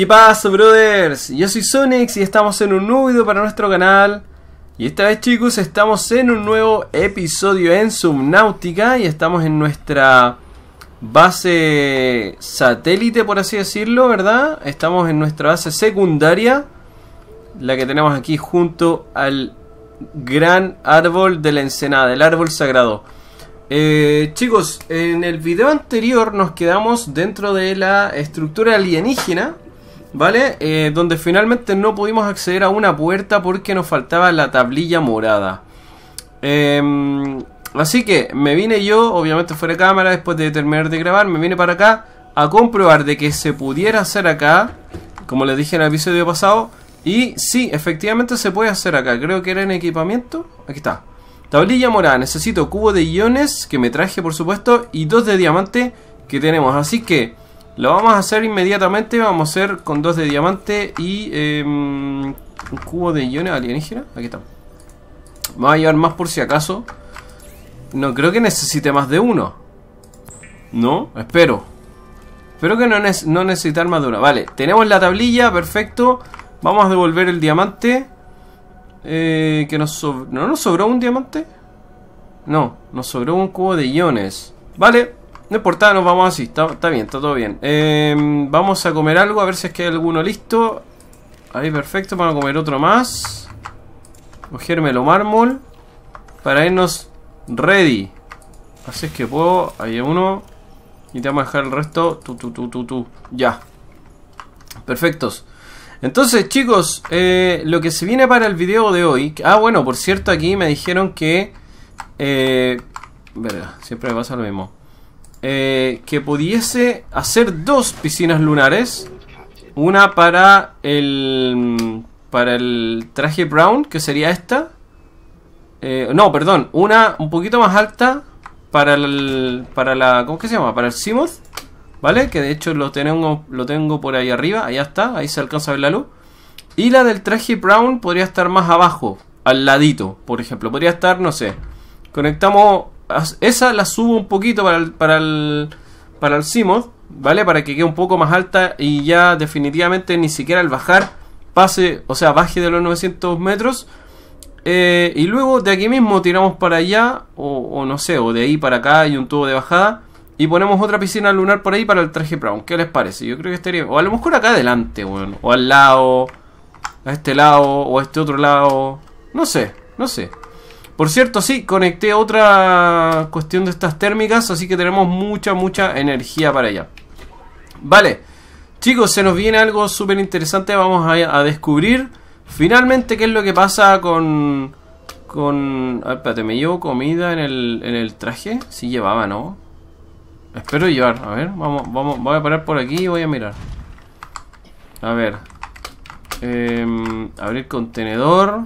¿Qué pasa, brothers? Yo soy Sonix y estamos en un nuevo video para nuestro canal. Y esta vez, chicos, estamos en un nuevo episodio en Subnautica y estamos en nuestra base satélite, por así decirlo, ¿verdad? Estamos en nuestra base secundaria, la que tenemos aquí junto al gran árbol de la ensenada, el árbol sagrado. Eh, chicos, en el video anterior nos quedamos dentro de la estructura alienígena, ¿Vale? Eh, donde finalmente no pudimos acceder a una puerta porque nos faltaba la tablilla morada. Em, así que me vine yo, obviamente fuera de cámara, después de terminar de grabar, me vine para acá a comprobar de que se pudiera hacer acá, como les dije en el episodio pasado. Y sí, efectivamente se puede hacer acá. Creo que era en equipamiento. Aquí está. Tablilla morada. Necesito cubo de iones, que me traje por supuesto, y dos de diamante que tenemos. Así que lo vamos a hacer inmediatamente. Vamos a hacer con dos de diamante y em, un cubo de iones alienígena. Aquí está. Vamos a llevar más por si acaso. No creo que necesite más de uno. No, espero. Espero que no, necesite no más de uno. Vale, tenemos la tablilla, perfecto. Vamos a devolver el diamante. Eh, que nos ¿No nos sobró un diamante? No, nos sobró un cubo de iones. Vale, no importa, nos vamos así. Está, bien, está todo bien. Em, vamos a comer algo, a ver si es que hay alguno listo. Ahí, perfecto. Vamos a comer otro más. lo mármol. Para irnos ready. Así es que puedo. Ahí hay uno. Y te vamos a dejar el resto. Tú, tú, tú, tú, tú. Ya. Perfectos. Entonces, chicos, eh, lo que se viene para el video de hoy. Ah, bueno, por cierto, aquí me dijeron que. Eh, siempre me pasa lo mismo. Eh, que pudiese hacer dos piscinas lunares. Una para el, mm, para el traje brown, que sería esta. Eh, no, perdón, una un poquito más alta para el, para la, ¿cómo que se llama? Para el Simoth, ¿vale? Que de hecho lo tengo, lo tengo por ahí arriba, allá está, ahí se alcanza a ver la luz. Y la del traje brown podría estar más abajo, al ladito, por ejemplo. Podría estar, no sé, conectamos esa la subo un poquito para el, para el, para el ¿vale? Para que quede un poco más alta y ya definitivamente ni siquiera al bajar pase, o sea, baje de los 900 metros. Eh, y luego de aquí mismo tiramos para allá, o, no sé, o de ahí para acá hay un tubo de bajada. Y ponemos otra piscina lunar por ahí para el traje Brown. ¿Qué les parece? Yo creo que estaría. O a lo mejor acá adelante, bueno, O al lado. A este lado. O a este otro lado. No sé, no sé. Por cierto, sí, conecté otra cuestión de estas térmicas, así que tenemos mucha, mucha energía para allá. Vale, chicos, se nos viene algo súper interesante, vamos a, descubrir finalmente qué es lo que pasa con... Con... Ah, espérate, ¿me llevo comida en el, en el traje? Sí llevaba, ¿no? Espero llevar, a ver, vamos, vamos, voy a parar por aquí y voy a mirar. A ver. Em, abrir contenedor.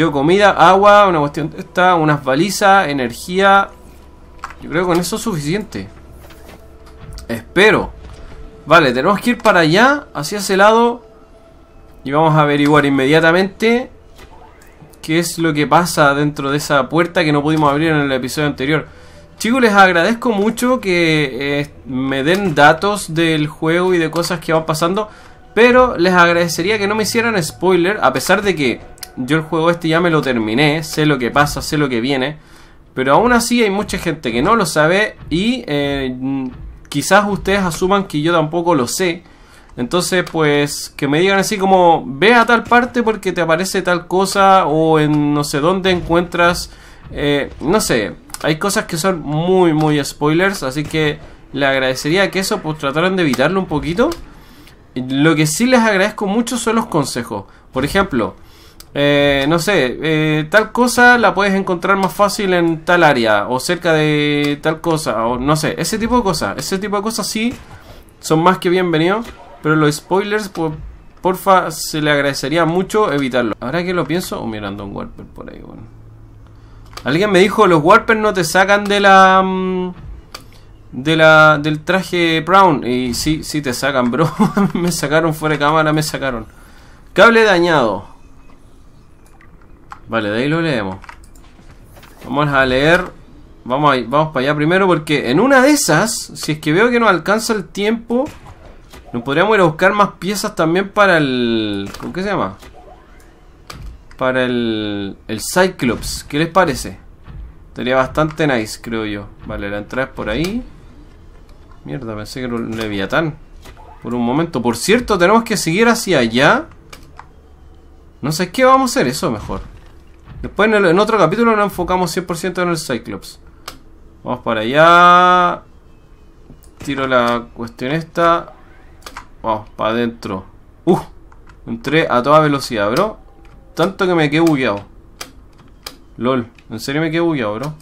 Yo comida, agua, una cuestión esta, unas balizas, energía. Yo creo que con eso es suficiente. Espero. Vale, tenemos que ir para allá, hacia ese lado. Y vamos a averiguar inmediatamente qué es lo que pasa dentro de esa puerta que no pudimos abrir en el episodio anterior. Chicos, les agradezco mucho que eh, me den datos del juego y de cosas que van pasando. Pero les agradecería que no me hicieran spoiler, a pesar de que yo el juego este ya me lo terminé, sé lo que pasa, sé lo que viene, pero aún así hay mucha gente que no lo sabe y eh, quizás ustedes asuman que yo tampoco lo sé. Entonces, pues que me digan así como, ve a tal parte porque te aparece tal cosa o en no sé dónde encuentras, eh, no sé, hay cosas que son muy, muy spoilers, así que le agradecería que eso pues trataran de evitarlo un poquito. Lo que sí les agradezco mucho son los consejos. Por ejemplo, eh, no sé, eh, tal cosa la puedes encontrar más fácil en tal área o cerca de tal cosa, o no sé, ese tipo de cosas. Ese tipo de cosas sí son más que bienvenidos, pero los spoilers, por, porfa, se le agradecería mucho evitarlo. Ahora que lo pienso, oh, mirando un Warper por ahí, bueno. Alguien me dijo, los Warpers no te sacan de la... Mm, de la, del traje Brown y sí, sí te sacan, bro. me sacaron fuera de cámara, me sacaron. Cable dañado. Vale, de ahí lo leemos. Vamos a leer. Vamos, a, vamos para allá primero porque en una de esas, si es que veo que no alcanza el tiempo, nos podríamos ir a buscar más piezas también para el... ¿cómo qué se llama? Para el... El Cyclops. ¿Qué les parece? Sería bastante nice, creo yo. Vale, la entrada es por ahí. Mierda, pensé que era un leviatán. Por un momento. Por cierto, tenemos que seguir hacia allá. No sé qué vamos a hacer eso mejor. Después en, otro capítulo nos enfocamos 100% en el Cyclops. Vamos para allá. Tiro la cuestión esta. Vamos, para adentro. Uh, entré a toda velocidad, bro. Tanto que me quedé bugueado. LOL, en serio me quedé bugueado, bro.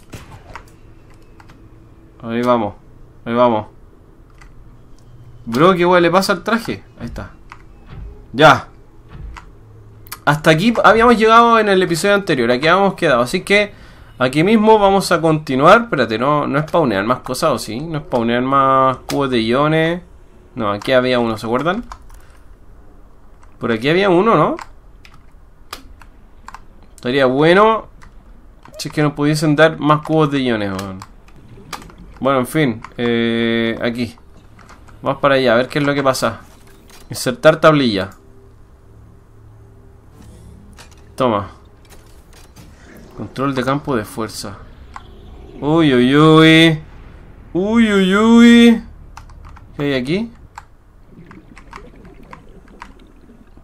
Ahí vamos, ahí vamos. Bro, qué wey le pasa al traje. Ahí está. Ya hasta aquí habíamos llegado en el episodio anterior, aquí habíamos quedado. Así que aquí mismo vamos a continuar. Espérate, no, no spawnean más cosas, ¿o sí? No más cubos de iones. No, aquí había uno, ¿se acuerdan? Por aquí había uno, ¿no? Estaría bueno si es que nos pudiesen dar más cubos de iones, bueno. en fin, eh, aquí. Vamos para allá, a ver qué es lo que pasa. Insertar tablilla. Toma. Control de campo de fuerza. Uy, uy, uy. Uy, uy, uy. ¿Qué hay aquí?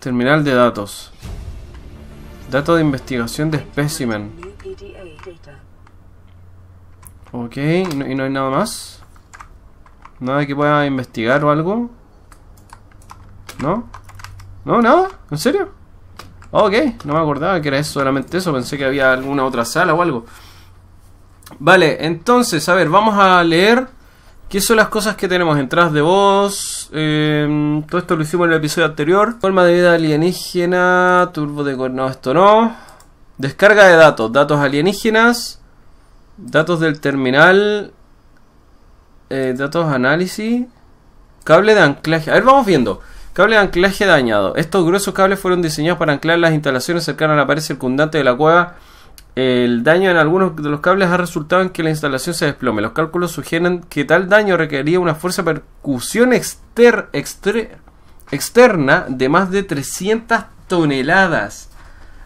Terminal de datos. Dato de investigación de espécimen. Ok, no, y no hay nada más? ¿Nada que pueda investigar o algo? ¿No? ¿No, nada? ¿En serio? Ok, no me acordaba que era eso, solamente eso. Pensé que había alguna otra sala o algo. Vale, entonces, a ver, vamos a leer qué son las cosas que tenemos. Entradas de voz, em, todo esto lo hicimos en el episodio anterior. Forma de vida alienígena, turbo de... No, esto no. Descarga de datos, datos alienígenas, datos del terminal, eh, datos análisis, cable de anclaje. A ver, vamos viendo. Cable de anclaje dañado. Estos gruesos cables fueron diseñados para anclar las instalaciones cercanas a la pared circundante de la cueva. El daño en algunos de los cables ha resultado en que la instalación se desplome. Los cálculos sugieren que tal daño requeriría una fuerza de percusión externa de más de 300 toneladas.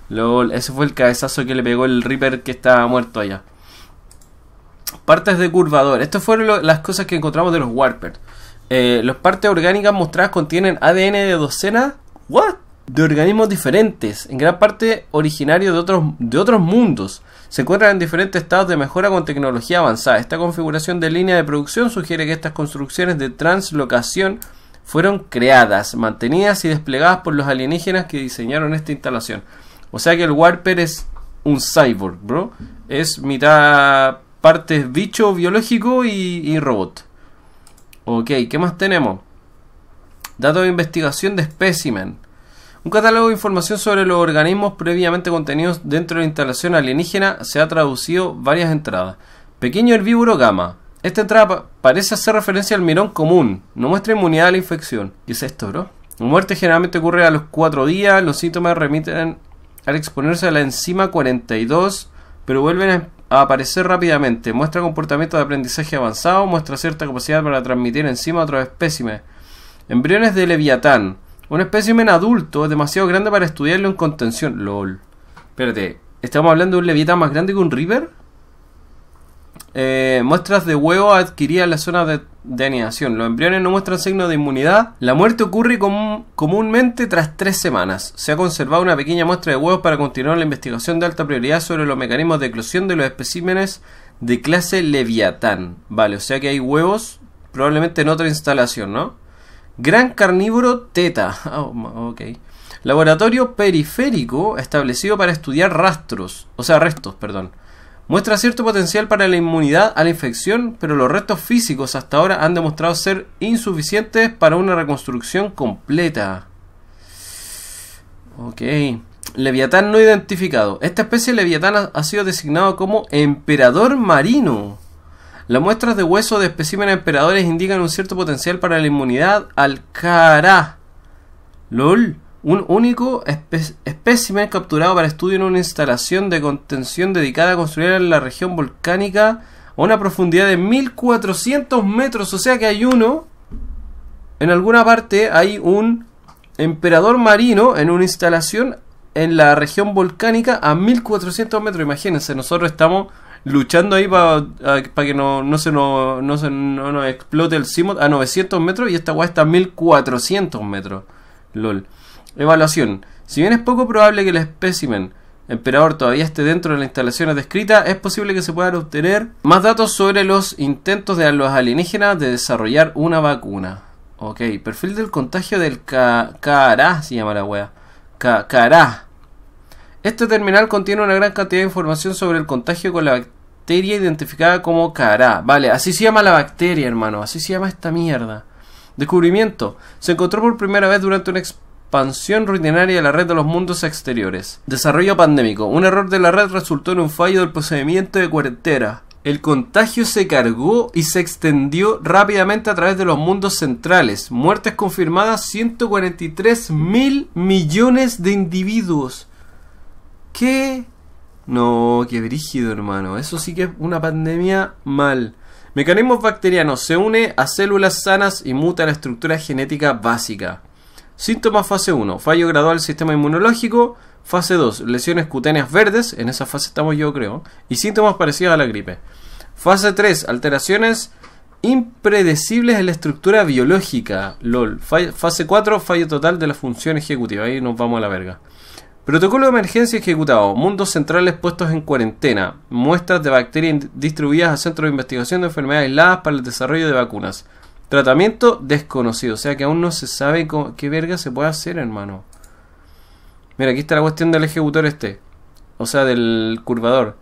Lol, ese fue el cabezazo que le pegó el Reaper que estaba muerto allá. Partes de curvador. Estas fueron las cosas que encontramos de los Warpers. Eh, las partes orgánicas mostradas contienen ADN de docenas de organismos diferentes, en gran parte originarios de otros, de otros mundos. Se encuentran en diferentes estados de mejora con tecnología avanzada. Esta configuración de línea de producción sugiere que estas construcciones de translocación fueron creadas, mantenidas y desplegadas por los alienígenas que diseñaron esta instalación. O sea que el Warper es un cyborg, bro. Es mitad partes bicho biológico y, y robot. Ok, ¿qué más tenemos? Datos de investigación de espécimen. Un catálogo de información sobre los organismos previamente contenidos dentro de la instalación alienígena se ha traducido varias entradas. Pequeño herbívoro gamma. Esta entrada parece hacer referencia al mirón común. No muestra inmunidad a la infección. ¿Qué es esto, bro? La muerte generalmente ocurre a los cuatro días. Los síntomas remiten al exponerse a la enzima 42, pero vuelven a aparecer rápidamente, muestra comportamiento de aprendizaje avanzado, muestra cierta capacidad para transmitir encima a otros espécimes. Embriones de Leviatán. Un espécimen adulto es demasiado grande para estudiarlo en contención. LOL. Espérate, ¿estamos hablando de un Leviatán más grande que un River? Eh, muestras de huevo adquiridas en la zona de denegación. Los embriones no muestran signos de inmunidad. La muerte ocurre comúnmente tras tres semanas. Se ha conservado una pequeña muestra de huevos para continuar la investigación de alta prioridad sobre los mecanismos de eclosión de los especímenes de clase Leviatán. Vale, o sea que hay huevos probablemente en otra instalación, ¿no? Gran carnívoro teta. Oh, ok. Laboratorio periférico establecido para estudiar rastros, o sea, restos, perdón. Muestra cierto potencial para la inmunidad a la infección, pero los restos físicos hasta ahora han demostrado ser insuficientes para una reconstrucción completa. Ok. Leviatán no identificado. Esta especie de leviatán ha sido designado como emperador marino. Las muestras de hueso de especímenes emperadores indican un cierto potencial para la inmunidad al cara. LOL un único espécimen capturado para estudio en una instalación de contención dedicada a construir en la región volcánica a una profundidad de 1400 metros. O sea que hay uno, en alguna parte hay un emperador marino en una instalación en la región volcánica a 1400 metros. Imagínense, nosotros estamos luchando ahí para que no, no se nos no no, explote el cimot a 900 metros y esta guay está a 1400 metros. LOL. Evaluación. Si bien es poco probable que el espécimen emperador todavía esté dentro de la instalación descrita es posible que se puedan obtener más datos sobre los intentos de los alienígenas de desarrollar una vacuna. Ok, perfil del contagio del Cará, se llama la wea. Cará. Este terminal contiene una gran cantidad de información sobre el contagio con la bacteria identificada como Cará. Vale, así se llama la bacteria, hermano. Así se llama esta mierda. Descubrimiento. Se encontró por primera vez durante un expansión rutinaria de la red de los mundos exteriores. Desarrollo pandémico. Un error de la red resultó en un fallo del procedimiento de cuarentena. El contagio se cargó y se extendió rápidamente a través de los mundos centrales. Muertes confirmadas 143 mil millones de individuos. ¿Qué? No, qué brígido, hermano. Eso sí que es una pandemia mal. Mecanismos bacterianos se une a células sanas y muta la estructura genética básica. Síntomas fase 1, fallo gradual del sistema inmunológico. Fase 2, lesiones cutáneas verdes, en esa fase estamos yo creo, y síntomas parecidos a la gripe. Fase 3, alteraciones impredecibles en la estructura biológica, LOL. fase 4, fallo total de la función ejecutiva, ahí nos vamos a la verga. Protocolo de emergencia ejecutado. Mundos centrales puestos en cuarentena. Muestras de bacterias distribuidas a centros de investigación de enfermedades aisladas para el desarrollo de vacunas. Tratamiento desconocido. O sea que aún no se sabe qué verga se puede hacer, hermano. Mira, aquí está la cuestión del ejecutor este. O sea, del curvador.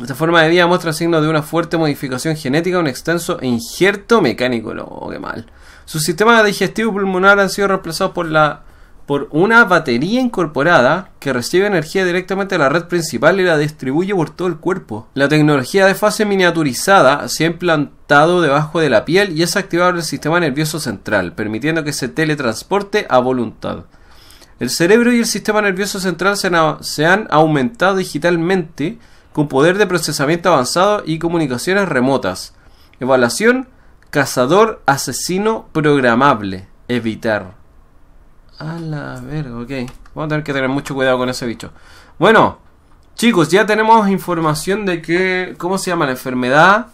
Esta forma de vida muestra signos de una fuerte modificación genética, un extenso e injerto mecánico. lo qué mal. Sus sistemas digestivo y pulmonar han sido reemplazados por la por una batería incorporada que recibe energía directamente de la red principal y la distribuye por todo el cuerpo. La tecnología de fase miniaturizada se ha implantado debajo de la piel y es activable el sistema nervioso central, permitiendo que se teletransporte a voluntad. El cerebro y el sistema nervioso central se han, se han aumentado digitalmente con poder de procesamiento avanzado y comunicaciones remotas. Evaluación, cazador, asesino, programable, evitar. A la ok. Vamos a tener que tener mucho cuidado con ese bicho. Bueno, chicos, ya tenemos información de que, cómo se llama la enfermedad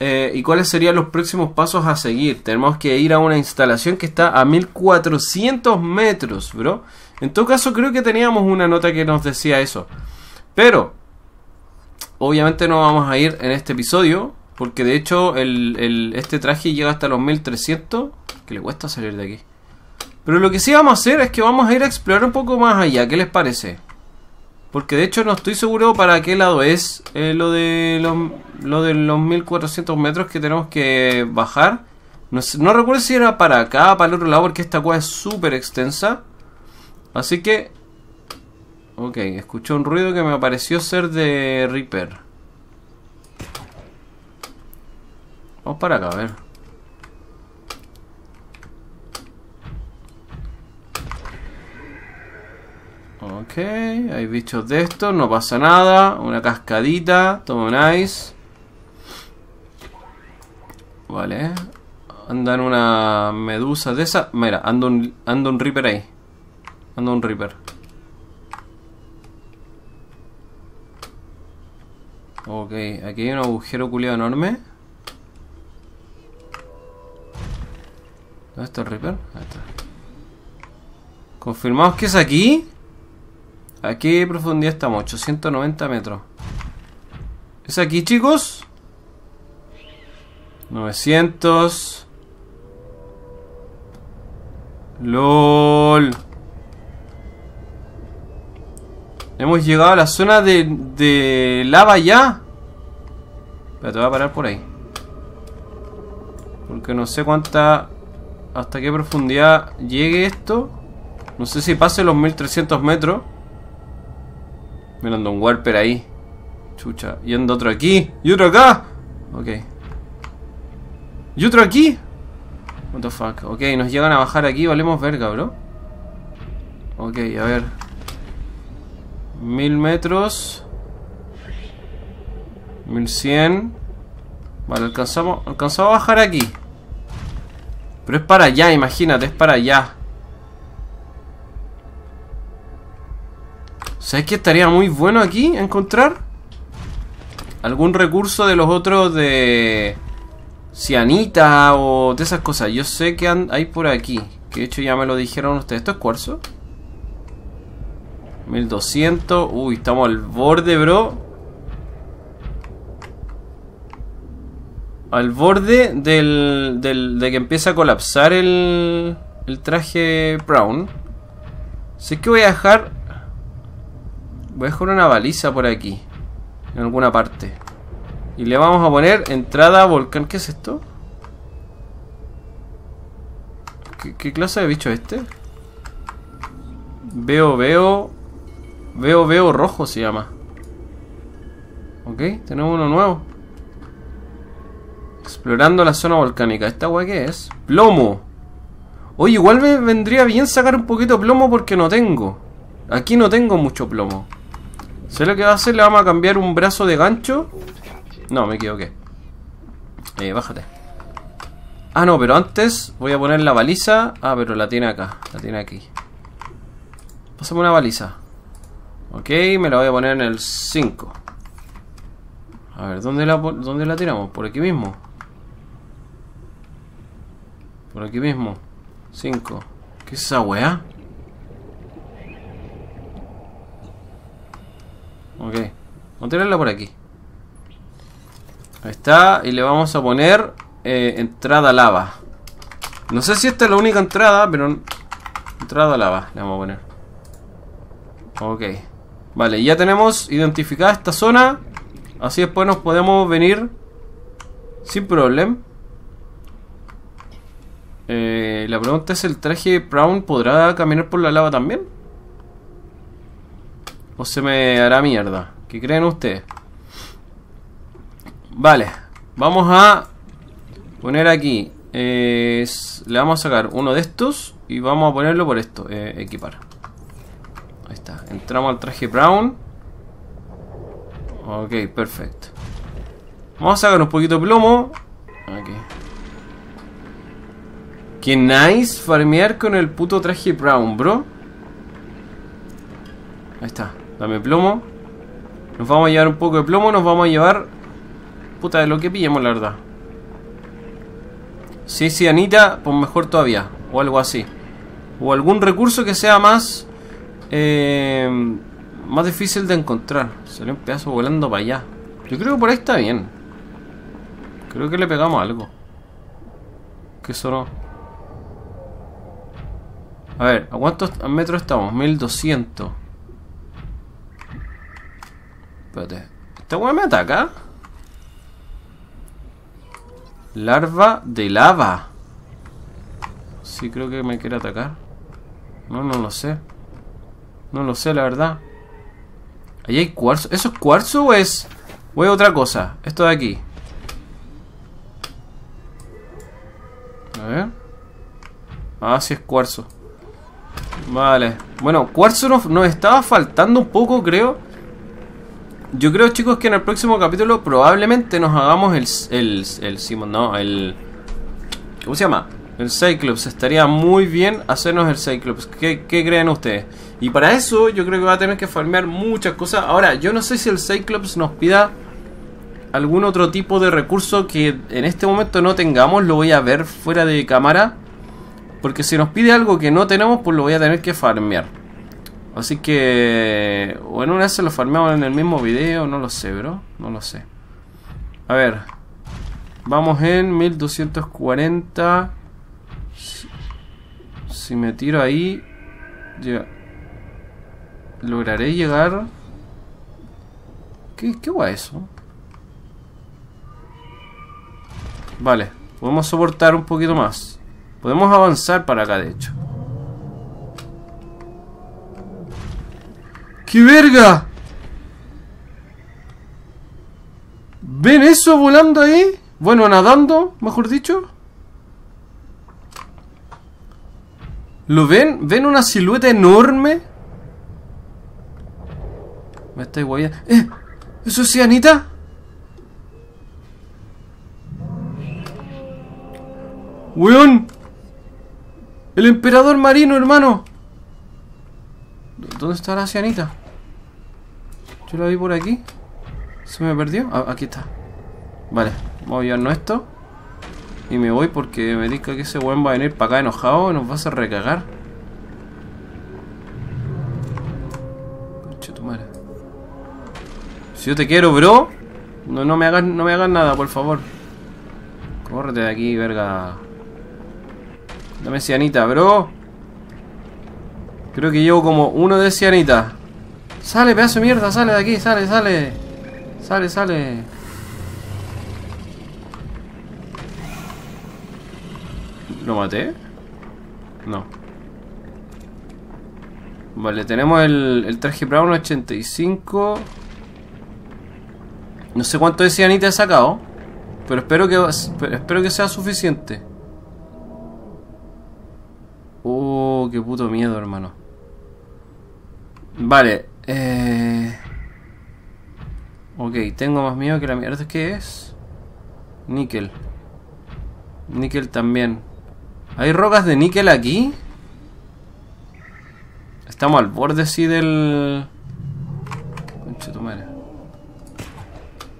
eh, y cuáles serían los próximos pasos a seguir. Tenemos que ir a una instalación que está a 1400 metros, bro. En todo caso, creo que teníamos una nota que nos decía eso. Pero, obviamente no vamos a ir en este episodio, porque de hecho este traje llega hasta los 1300, que le cuesta salir de aquí. Pero lo que sí vamos a hacer es que vamos a ir a explorar un poco más allá. ¿Qué les parece? Porque de hecho no estoy seguro para qué lado es eh, lo, de los, lo 1400 metros que tenemos que bajar. No, recuerdo si era para acá, para el otro lado, porque esta cueva es súper extensa. Así que... Ok, escuché un ruido que me pareció ser de Reaper. Vamos para acá, a ver. Ok, hay bichos de estos, no pasa nada. Una cascadita, toma nice. Vale. Andan una medusa de esa. Mira, ando un, anda un Reaper ahí. Anda un Reaper. Ok, aquí hay un agujero culiado enorme. ¿Dónde está el Reaper? Ahí está. Confirmamos que es aquí. Aquí qué profundidad estamos? 890 metros. ¿Es aquí, chicos? 900. LOL. Hemos llegado a la zona de, de lava ya. Pero te voy a parar por ahí. Porque no sé cuánta... Hasta qué profundidad llegue esto. No sé si pase los 1300 metros. Me un Warper ahí. Chucha. Y anda otro aquí. Y otro acá. Ok. Y otro aquí. What the fuck. Ok, nos llegan a bajar aquí. Valemos verga, bro. Ok, a ver. Mil metros. Mil cien Vale, alcanzamos Alcanzamos a bajar aquí Pero es para allá, imagínate Es para allá ¿Sabes que estaría muy bueno aquí encontrar? Algún recurso de los otros de... Cianita o de esas cosas. Yo sé que hay por aquí. Que de hecho ya me lo dijeron ustedes. ¿Esto es cuarzo? 1200. Uy, estamos al borde, bro. Al borde del, del, de que empieza a colapsar el, el traje Brown. Sé que voy a dejar Voy a dejar una baliza por aquí. En alguna parte. Y le vamos a poner entrada volcán. ¿Qué es esto? ¿Qué, clase de bicho es este? Veo, veo. Veo, veo rojo se llama. Ok, tenemos uno nuevo. Explorando la zona volcánica. ¿Esta weá qué es? ¡Plomo! Oye, igual me vendría bien sacar un poquito de plomo porque no tengo. Aquí no tengo mucho plomo. Se lo que va a hacer, le vamos a cambiar un brazo de gancho. No, me equivoqué. Eh, bájate. Ah, no, pero antes voy a poner la baliza. Ah, pero la tiene acá, la tiene aquí. Pásame una baliza. Ok, me la voy a poner en el 5. A ver, ¿dónde la, ¿dónde la tiramos? Por aquí mismo. Por aquí mismo. 5. ¿Qué es esa weá? Ok. Vamos a tirarla por aquí. Ahí está. Y le vamos a poner eh, entrada lava. No sé si esta es la única entrada, pero... Entrada lava le vamos a poner. Ok. Vale, ya tenemos identificada esta zona. Así después nos podemos venir sin problema. Eh, la pregunta es, ¿el traje Brown podrá caminar por la lava también? o se me hará mierda. ¿Qué creen ustedes? Vale, vamos a poner aquí. Eh, le vamos a sacar uno de estos y vamos a ponerlo por esto, eh, equipar. Ahí está, entramos al traje brown. Ok, perfecto. Vamos a sacar un poquito de plomo. Aquí. Qué nice farmear con el puto traje brown, bro. Ahí está. Dame plomo. Nos vamos a llevar un poco de plomo. Nos vamos a llevar... Puta, de lo que pillemos, la verdad. Si es Anita, pues mejor todavía. O algo así. O algún recurso que sea más... Eh, más difícil de encontrar. Salió un pedazo volando para allá. Yo creo que por ahí está bien. Creo que le pegamos algo. ¿Qué solo. A ver, ¿a cuántos metros estamos? 1200. Espérate. ¿Esta weá me ataca? Larva de lava. Sí, creo que me quiere atacar. No, no lo sé. No lo sé, la verdad. Ahí hay cuarzo. ¿Eso es cuarzo o es... o otra cosa? Esto de aquí. A ver. Ah, sí es cuarzo. Vale. Bueno, cuarzo nos, nos estaba faltando un poco, creo. Yo creo, chicos, que en el próximo capítulo probablemente nos hagamos el. El, Simon, no, el. ¿Cómo se llama? El Cyclops. Estaría muy bien hacernos el Cyclops. ¿Qué, ¿Qué, creen ustedes? Y para eso, yo creo que va a tener que farmear muchas cosas. Ahora, yo no sé si el Cyclops nos pida algún otro tipo de recurso que en este momento no tengamos. Lo voy a ver fuera de cámara. Porque si nos pide algo que no tenemos, pues lo voy a tener que farmear. Así que... O en una se lo farmeamos en el mismo video. No lo sé, bro. No lo sé. A ver. Vamos en 1240. Si me tiro ahí... Lograré llegar... ¿Qué, qué guay eso? Vale. Podemos soportar un poquito más. Podemos avanzar para acá, de hecho. ¡Qué verga! ¿Ven eso volando ahí? Bueno, nadando, mejor dicho. ¿Lo ven? ¿Ven una silueta enorme? Me está igual... ¡Eh! ¿Eso es Anita? ¡Weón! ¡El emperador marino, hermano! ¿Dónde está la cianita? Yo la vi por aquí. ¿Se me perdió? Ah, aquí está. Vale, voy a llevarnos esto. Y me voy porque me diga que ese weón va a venir para acá enojado y nos va a hacer recagar. tu madre. Si yo te quiero, bro. No, no me hagas no me hagas nada, por favor. Córrete de aquí, verga. Dame cianita, bro. Creo que llevo como uno de cianita. Sale, pedazo de mierda, sale de aquí, sale, sale. Sale, sale. ¿Lo maté? No. Vale, tenemos el, el traje Brown 85. No sé cuánto de cianita he sacado. Pero espero que, espero que sea suficiente. Oh, qué puto miedo, hermano. Vale. Eh... Ok, tengo más miedo que la mierda. que es? Níquel. Níquel también. ¿Hay rocas de níquel aquí? Estamos al borde, sí, del... Concha tu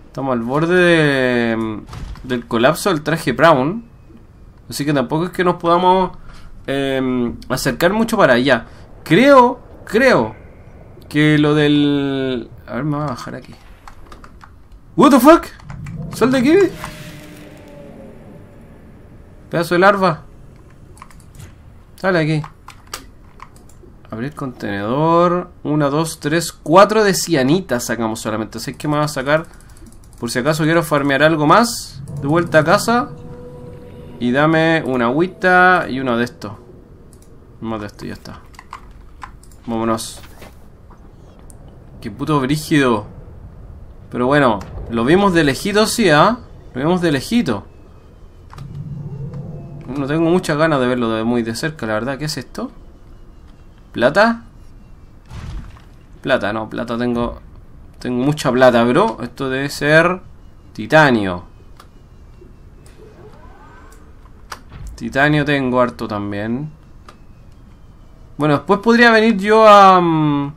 Estamos al borde del colapso del traje Brown. Así que tampoco es que nos podamos em, acercar mucho para allá. Creo, creo que lo del... A ver, me voy a bajar aquí. What the fuck? Sal de aquí. Pedazo de larva. Sale aquí. Abrir contenedor. 1, dos tres cuatro de cianita sacamos solamente. Así que me va a sacar. Por si acaso quiero farmear algo más. De vuelta a casa. Y dame una agüita y uno de estos. Uno de estos, ya está. Vámonos. Qué puto brígido. Pero bueno, lo vimos de lejito, sí, ¿ah? Lo vimos de lejito. No tengo muchas ganas de verlo de muy de cerca, la verdad. ¿Qué es esto? ¿Plata? Plata, no, plata tengo... Tengo mucha plata, bro. Esto debe ser... Titanio. Titanio tengo harto también. Bueno, después podría venir yo a... Mm,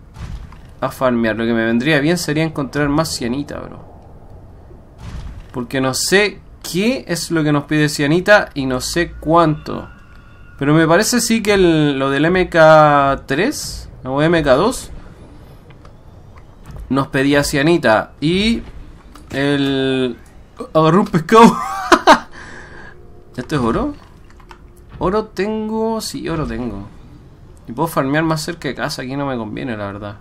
a farmear. Lo que me vendría bien sería encontrar más cianita, bro. Porque no sé qué es lo que nos pide cianita y no sé cuánto. Pero me parece sí que lo del MK3 o MK2 nos pedía cianita. Y el... Agarró un pescado. ¿Esto es oro? Oro tengo... Sí, oro tengo. Y puedo farmear más cerca de casa. Aquí no me conviene, la verdad.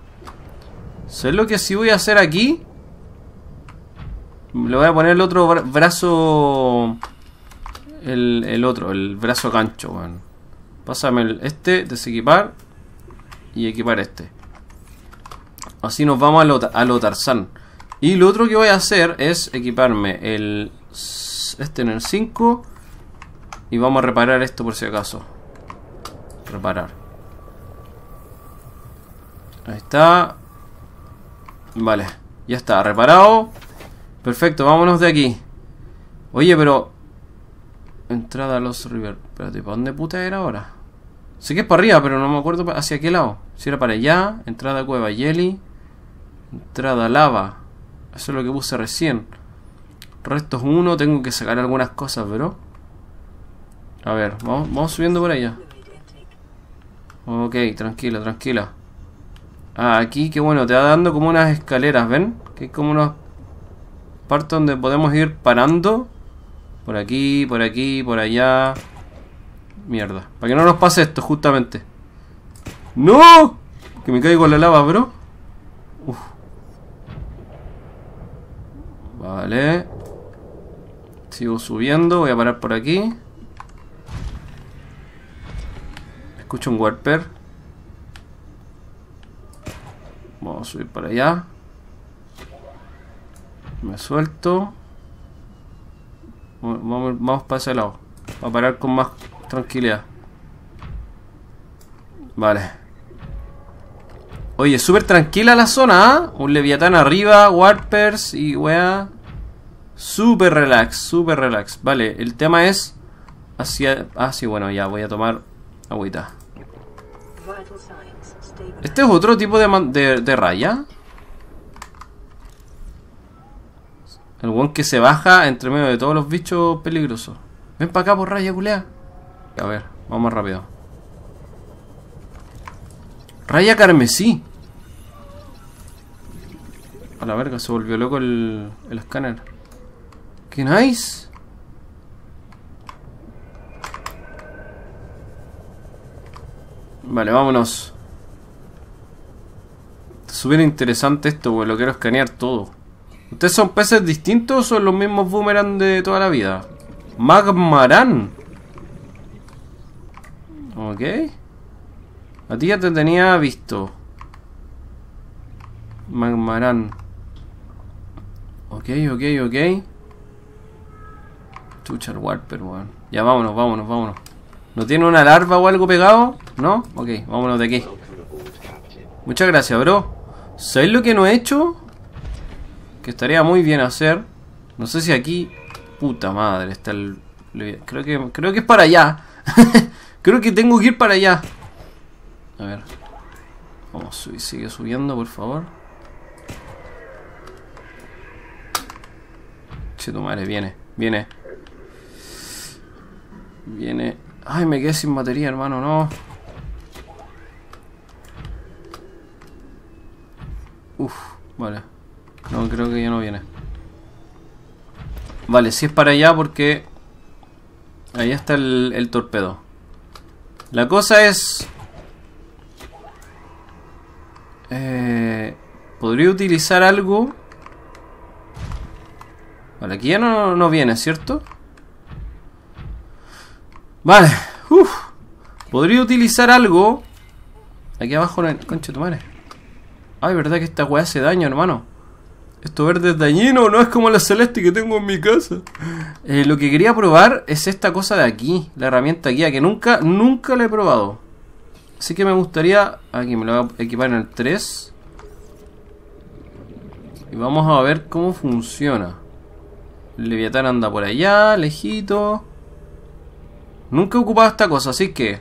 ¿Sabes lo que sí voy a hacer aquí? Le voy a poner el otro brazo... El, otro, el brazo gancho, bueno. Pásame el, este, desequipar. Y equipar este. Así nos vamos a lo, a Y lo otro que voy a hacer es equiparme el... Este en el 5. Y vamos a reparar esto por si acaso. Reparar. Ahí está. Vale, ya está, reparado. Perfecto, vámonos de aquí. Oye, pero... Entrada a los River. pero ¿para dónde puta era ahora? Sé que es para arriba, pero no me acuerdo hacia qué lado. Si era para allá, entrada a cueva Jelly. Entrada lava. Eso es lo que puse recién. Restos 1, tengo que sacar algunas cosas, bro A ver, vamos, vamos subiendo por allá. Ok, tranquilo, tranquila. Ah, aquí que bueno, te va dando como unas escaleras, ¿ven? Que es como una parte donde podemos ir parando. Por aquí, por aquí, por allá. Mierda. Para que no nos pase esto, justamente. ¡No! Que me caigo con la lava, bro. Vale. Sigo subiendo. Voy a parar por aquí. Escucho un warper. Vamos a subir para allá. Me suelto. Vamos, para ese lado. Para parar con más tranquilidad. Vale. Oye, súper tranquila la zona, ¿ah? Un leviatán arriba, warpers y weá. Súper relax, súper relax. Vale, el tema es... Hacia... Ah, sí, bueno, ya voy a tomar agüita. ¿Este es otro tipo de, raya? El one que se baja entre medio de todos los bichos peligrosos. Ven para acá por raya, culea. A ver, vamos rápido. Raya carmesí. A la verga, se volvió loco el, el escáner. ¡Qué nice! Vale, vámonos. Súper interesante esto, porque Lo quiero escanear todo. ¿Ustedes son peces distintos o son los mismos boomerang de toda la vida? Magmaran. Ok. A ti ya te tenía visto. Magmaran. Ok, ok, ok. Chucha, Warper, weón. Ya vámonos, vámonos, vámonos. ¿No tiene una larva o algo pegado? ¿No? Ok, vámonos de aquí. Muchas gracias, bro. ¿Sabéis lo que no he hecho? Que estaría muy bien hacer. No sé si aquí... Puta madre, está el... Creo que, creo que es para allá. creo que tengo que ir para allá. A ver. Vamos, subir, sigue subiendo, por favor. Che, tu madre, viene, viene. Viene. Ay, me quedé sin batería, hermano, no. Vale. No, creo que ya no viene. Vale, si es para allá porque... Ahí está el, torpedo. La cosa es... Eh, Podría utilizar algo... Vale, aquí ya no, no viene, ¿cierto? Vale. Uf. Podría utilizar algo... Aquí abajo, no hay... tu madre. Ay, verdad que esta weá hace daño, hermano. Esto verde es dañino, no es como la celeste que tengo en mi casa. Eh, lo que quería probar es esta cosa de aquí, la herramienta guía, que nunca, nunca la he probado. Así que me gustaría... Aquí me lo voy a equipar en el 3. Y vamos a ver cómo funciona. Leviatán anda por allá, lejito. Nunca he ocupado esta cosa, así que...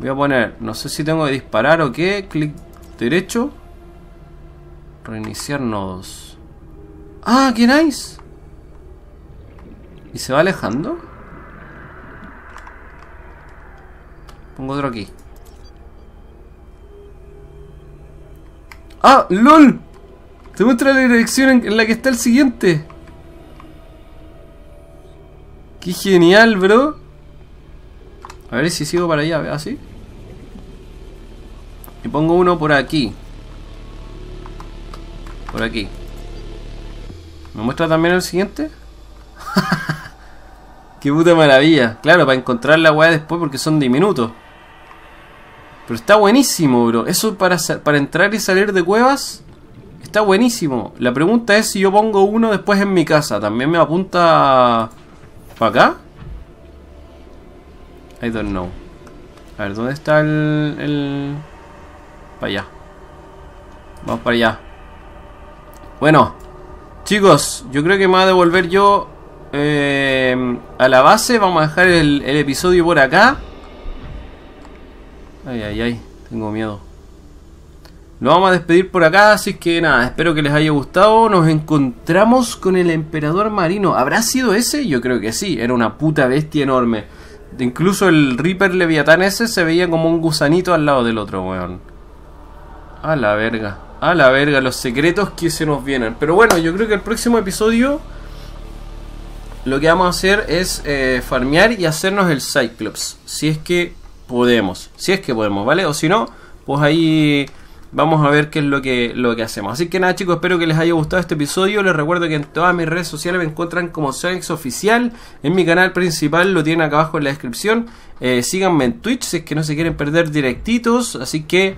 Voy a poner, no sé si tengo que disparar o qué, clic derecho. Reiniciar nodos. ¡Ah, qué nice! ¿Y se va alejando? Pongo otro aquí. ¡Ah! ¡LOL! Te muestra la dirección en la que está el siguiente. ¡Qué genial, bro! A ver si sigo para allá, ¿así? ¿ah, y pongo uno por aquí aquí. ¿Me muestra también el siguiente? ¡Qué puta maravilla! Claro, para encontrar la weá después porque son diminutos. Pero está buenísimo, bro. Eso para, para entrar y salir de cuevas está buenísimo. La pregunta es si yo pongo uno después en mi casa. ¿También me apunta para acá? I don't know. A ver, ¿dónde está el... Para allá. Vamos para allá. Bueno, chicos, yo creo que me va a devolver yo eh, a la base. Vamos a dejar el, el episodio por acá. Ay, ay, ay, tengo miedo. Lo vamos a despedir por acá, así que nada, espero que les haya gustado. Nos encontramos con el emperador marino. ¿Habrá sido ese? Yo creo que sí, era una puta bestia enorme. Incluso el Reaper Leviatán ese se veía como un gusanito al lado del otro, weón. A la verga. A la verga, los secretos que se nos vienen. Pero bueno, yo creo que el próximo episodio lo que vamos a hacer es eh, farmear y hacernos el Cyclops. Si es que podemos. Si es que podemos, ¿vale? O si no, pues ahí vamos a ver qué es lo que, lo que hacemos. Así que nada, chicos, espero que les haya gustado este episodio. Les recuerdo que en todas mis redes sociales me encuentran como ex Oficial. En mi canal principal lo tienen acá abajo en la descripción. Eh, síganme en Twitch si es que no se quieren perder directitos. Así que...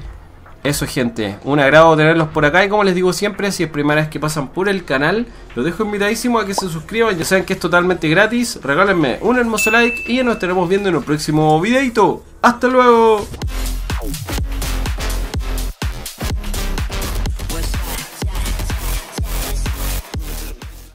Eso gente, un agrado tenerlos por acá y como les digo siempre, si es primera vez que pasan por el canal, los dejo invitadísimos a que se suscriban, ya saben que es totalmente gratis, regálenme un hermoso like y ya nos estaremos viendo en un próximo videito. ¡Hasta luego!